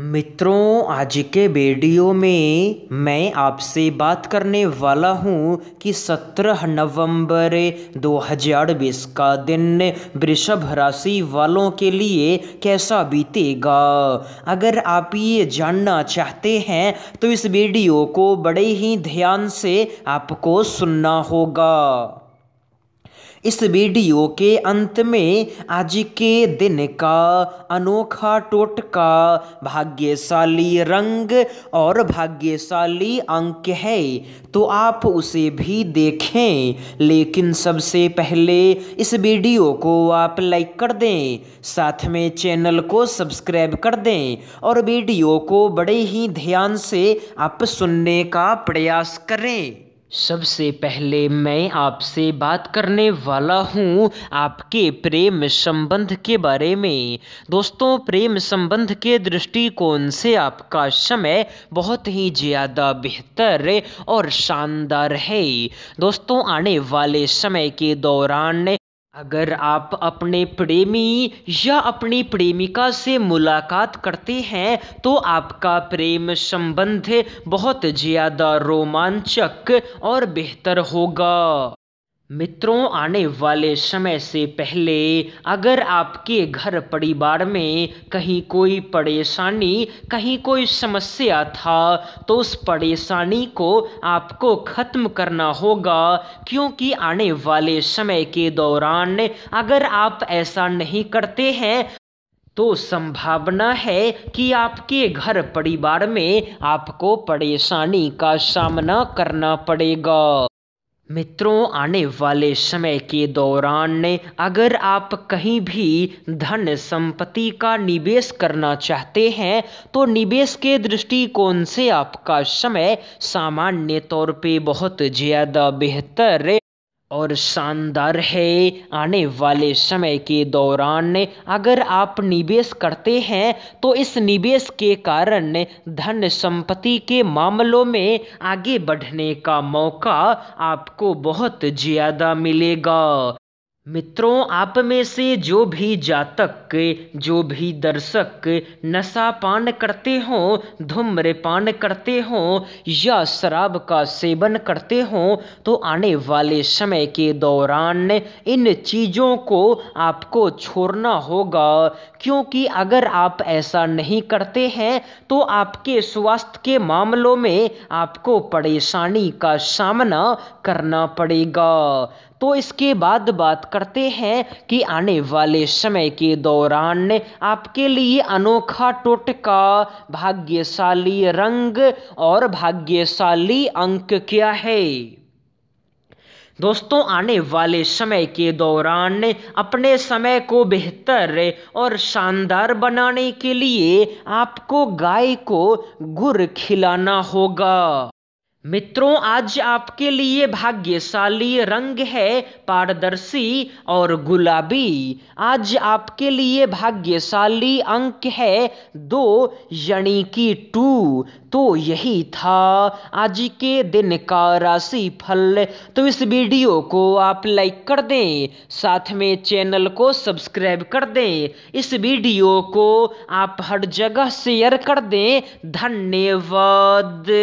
मित्रों आज के वीडियो में मैं आपसे बात करने वाला हूँ कि 17 नवंबर 2020 का दिन वृषभ राशि वालों के लिए कैसा बीतेगा अगर आप ये जानना चाहते हैं तो इस वीडियो को बड़े ही ध्यान से आपको सुनना होगा इस वीडियो के अंत में आज के दिन का अनोखा टोटका भाग्यशाली रंग और भाग्यशाली अंक है तो आप उसे भी देखें लेकिन सबसे पहले इस वीडियो को आप लाइक कर दें साथ में चैनल को सब्सक्राइब कर दें और वीडियो को बड़े ही ध्यान से आप सुनने का प्रयास करें सबसे पहले मैं आपसे बात करने वाला हूँ आपके प्रेम संबंध के बारे में दोस्तों प्रेम संबंध के दृष्टिकोण से आपका समय बहुत ही ज़्यादा बेहतर और शानदार है दोस्तों आने वाले समय के दौरान अगर आप अपने प्रेमी या अपनी प्रेमिका से मुलाकात करते हैं तो आपका प्रेम संबंध बहुत ज़्यादा रोमांचक और बेहतर होगा मित्रों आने वाले समय से पहले अगर आपके घर परिवार में कहीं कोई परेशानी कहीं कोई समस्या था तो उस परेशानी को आपको ख़त्म करना होगा क्योंकि आने वाले समय के दौरान अगर आप ऐसा नहीं करते हैं तो संभावना है कि आपके घर परिवार में आपको परेशानी का सामना करना पड़ेगा मित्रों आने वाले समय के दौरान अगर आप कहीं भी धन संपत्ति का निवेश करना चाहते हैं तो निवेश के दृष्टिकोण से आपका समय सामान्य तौर पे बहुत ज़्यादा बेहतर और शानदार है आने वाले समय के दौरान अगर आप निवेश करते हैं तो इस निवेश के कारण धन संपत्ति के मामलों में आगे बढ़ने का मौका आपको बहुत ज़्यादा मिलेगा मित्रों आप में से जो भी जातक जो भी दर्शक नशा पान करते हो धूम्रपान करते हो या शराब का सेवन करते हो तो आने वाले समय के दौरान इन चीज़ों को आपको छोड़ना होगा क्योंकि अगर आप ऐसा नहीं करते हैं तो आपके स्वास्थ्य के मामलों में आपको परेशानी का सामना करना पड़ेगा तो इसके बाद बात करते हैं कि आने वाले समय के दौरान आपके लिए अनोखा टोटका भाग्यशाली रंग और भाग्यशाली अंक क्या है दोस्तों आने वाले समय के दौरान अपने समय को बेहतर और शानदार बनाने के लिए आपको गाय को गुड़ खिलाना होगा मित्रों आज आपके लिए भाग्यशाली रंग है पारदर्शी और गुलाबी आज आपके लिए भाग्यशाली अंक है दो यानी कि टू तो यही था आज के दिन का राशि फल तो इस वीडियो को आप लाइक कर दें साथ में चैनल को सब्सक्राइब कर दें इस वीडियो को आप हर जगह शेयर कर दें धन्यवाद